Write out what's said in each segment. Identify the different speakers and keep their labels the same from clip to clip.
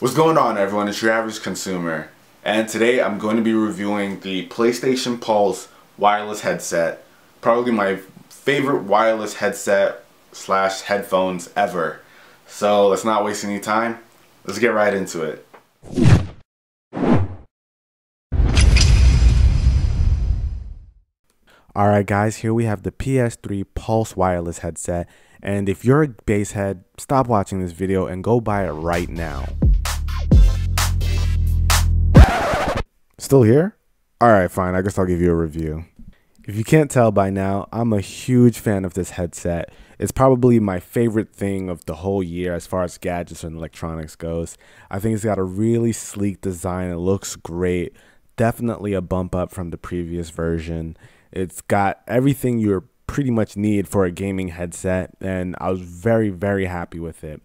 Speaker 1: What's going on everyone, it's your average consumer and today I'm going to be reviewing the PlayStation Pulse wireless headset probably my favorite wireless headset slash headphones ever so let's not waste any time let's get right into it Alright guys, here we have the PS3 Pulse wireless headset and if you're a basehead, stop watching this video and go buy it right now. Still here? All right, fine. I guess I'll give you a review. If you can't tell by now, I'm a huge fan of this headset. It's probably my favorite thing of the whole year as far as gadgets and electronics goes. I think it's got a really sleek design. It looks great. Definitely a bump up from the previous version. It's got everything you pretty much need for a gaming headset, and I was very, very happy with it.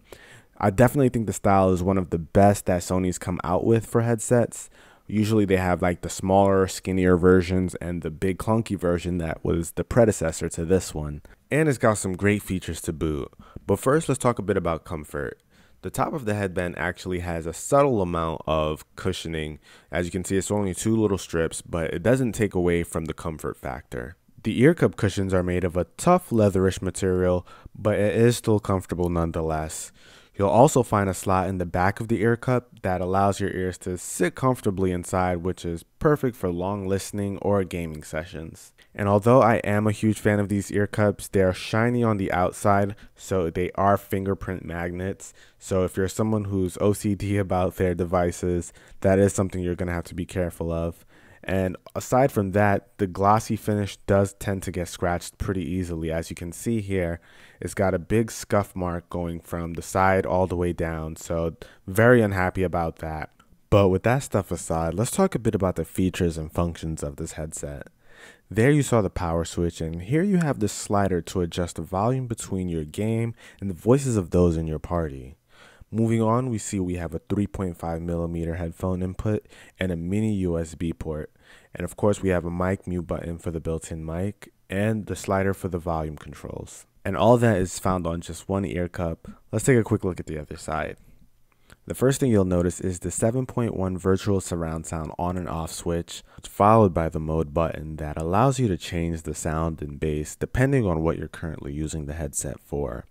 Speaker 1: I definitely think the style is one of the best that Sony's come out with for headsets usually they have like the smaller, skinnier versions and the big clunky version that was the predecessor to this one. And it's got some great features to boot. But first, let's talk a bit about comfort. The top of the headband actually has a subtle amount of cushioning. As you can see, it's only two little strips, but it doesn't take away from the comfort factor. The ear cup cushions are made of a tough leatherish material, but it is still comfortable nonetheless. You'll also find a slot in the back of the ear cup that allows your ears to sit comfortably inside, which is perfect for long listening or gaming sessions. And although I am a huge fan of these ear cups, they are shiny on the outside, so they are fingerprint magnets. So if you're someone who's OCD about their devices, that is something you're gonna have to be careful of. And aside from that, the glossy finish does tend to get scratched pretty easily. As you can see here, it's got a big scuff mark going from the side all the way down. So very unhappy about that. But with that stuff aside, let's talk a bit about the features and functions of this headset. There you saw the power switch and here you have the slider to adjust the volume between your game and the voices of those in your party. Moving on, we see we have a 3.5 millimeter headphone input and a mini USB port. And of course, we have a mic mute button for the built-in mic and the slider for the volume controls. And all that is found on just one ear cup. Let's take a quick look at the other side. The first thing you'll notice is the 7.1 virtual surround sound on and off switch, followed by the mode button that allows you to change the sound and bass depending on what you're currently using the headset for.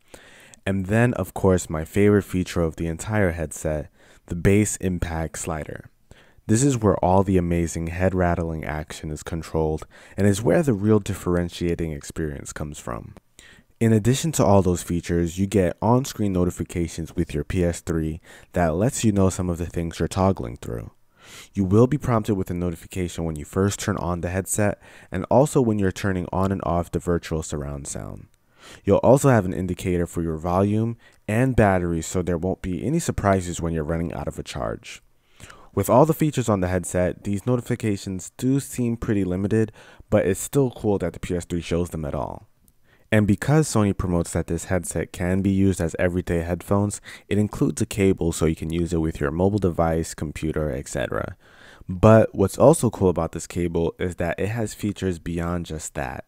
Speaker 1: And then, of course, my favorite feature of the entire headset, the bass impact slider. This is where all the amazing head rattling action is controlled and is where the real differentiating experience comes from. In addition to all those features, you get on screen notifications with your PS3 that lets you know some of the things you're toggling through. You will be prompted with a notification when you first turn on the headset and also when you're turning on and off the virtual surround sound. You'll also have an indicator for your volume and battery so there won't be any surprises when you're running out of a charge. With all the features on the headset, these notifications do seem pretty limited, but it's still cool that the PS3 shows them at all. And because Sony promotes that this headset can be used as everyday headphones, it includes a cable so you can use it with your mobile device, computer, etc. But what's also cool about this cable is that it has features beyond just that.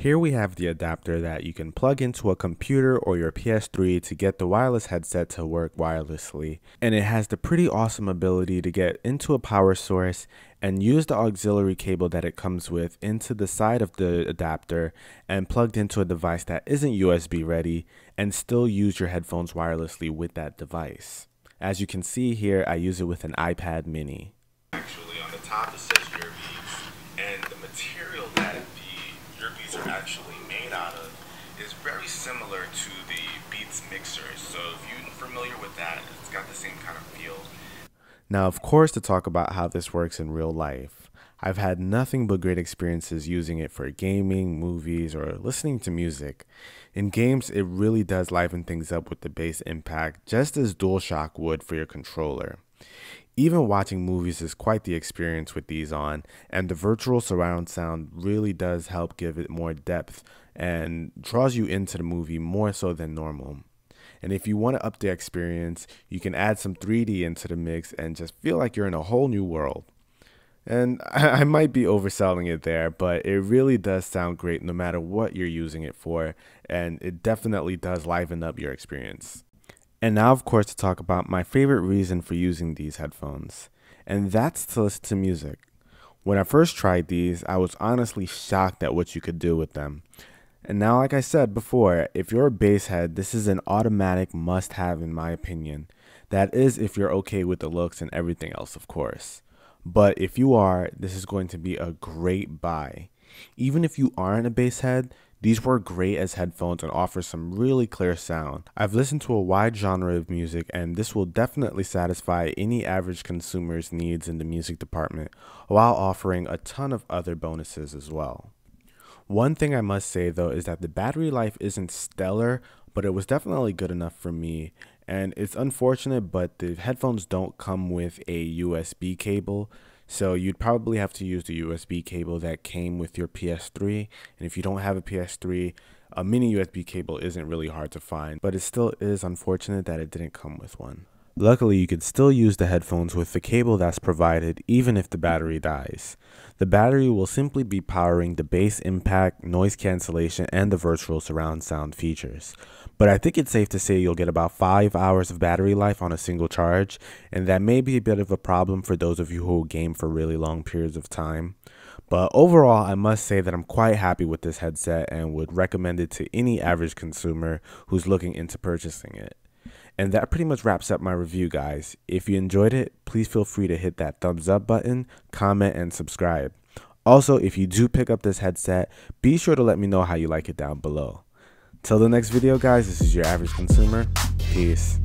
Speaker 1: Here we have the adapter that you can plug into a computer or your PS3 to get the wireless headset to work wirelessly. And it has the pretty awesome ability to get into a power source and use the auxiliary cable that it comes with into the side of the adapter and plugged into a device that isn't USB ready and still use your headphones wirelessly with that device. As you can see here, I use it with an iPad mini. Actually, on the top it says your similar to the Beats mixer. So if you're familiar with that, it's got the same kind of feel. Now, of course, to talk about how this works in real life, I've had nothing but great experiences using it for gaming, movies, or listening to music. In games, it really does liven things up with the bass impact, just as DualShock would for your controller. Even watching movies is quite the experience with these on, and the virtual surround sound really does help give it more depth and draws you into the movie more so than normal. And if you want to up the experience, you can add some 3D into the mix and just feel like you're in a whole new world. And I, I might be overselling it there, but it really does sound great no matter what you're using it for, and it definitely does liven up your experience. And now, of course, to talk about my favorite reason for using these headphones, and that's to listen to music. When I first tried these, I was honestly shocked at what you could do with them. And now, like I said before, if you're a bass head, this is an automatic must have, in my opinion. That is, if you're okay with the looks and everything else, of course. But if you are, this is going to be a great buy. Even if you aren't a bass head, these work great as headphones and offer some really clear sound. I've listened to a wide genre of music, and this will definitely satisfy any average consumer's needs in the music department while offering a ton of other bonuses as well. One thing I must say though is that the battery life isn't stellar, but it was definitely good enough for me. And it's unfortunate, but the headphones don't come with a USB cable. So you'd probably have to use the USB cable that came with your PS3. And if you don't have a PS3, a mini USB cable isn't really hard to find, but it still is unfortunate that it didn't come with one. Luckily, you can still use the headphones with the cable that's provided even if the battery dies. The battery will simply be powering the bass impact, noise cancellation, and the virtual surround sound features. But I think it's safe to say you'll get about 5 hours of battery life on a single charge, and that may be a bit of a problem for those of you who game for really long periods of time. But overall, I must say that I'm quite happy with this headset and would recommend it to any average consumer who's looking into purchasing it. And that pretty much wraps up my review, guys. If you enjoyed it, please feel free to hit that thumbs up button, comment, and subscribe. Also, if you do pick up this headset, be sure to let me know how you like it down below. Till the next video, guys, this is your average consumer. Peace.